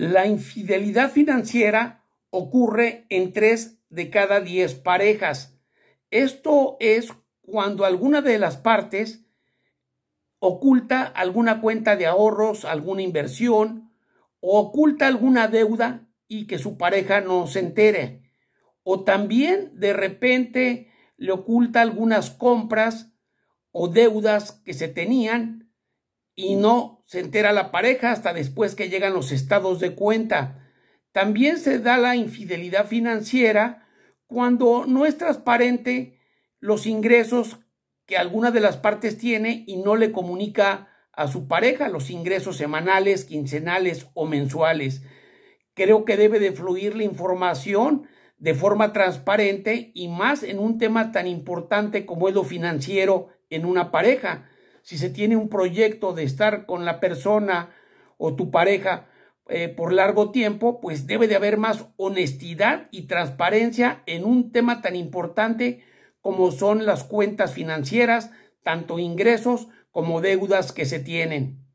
La infidelidad financiera ocurre en tres de cada diez parejas. Esto es cuando alguna de las partes oculta alguna cuenta de ahorros, alguna inversión, o oculta alguna deuda y que su pareja no se entere. O también de repente le oculta algunas compras o deudas que se tenían y no se entera la pareja hasta después que llegan los estados de cuenta. También se da la infidelidad financiera cuando no es transparente los ingresos que alguna de las partes tiene y no le comunica a su pareja los ingresos semanales, quincenales o mensuales. Creo que debe de fluir la información de forma transparente y más en un tema tan importante como es lo financiero en una pareja si se tiene un proyecto de estar con la persona o tu pareja eh, por largo tiempo, pues debe de haber más honestidad y transparencia en un tema tan importante como son las cuentas financieras, tanto ingresos como deudas que se tienen.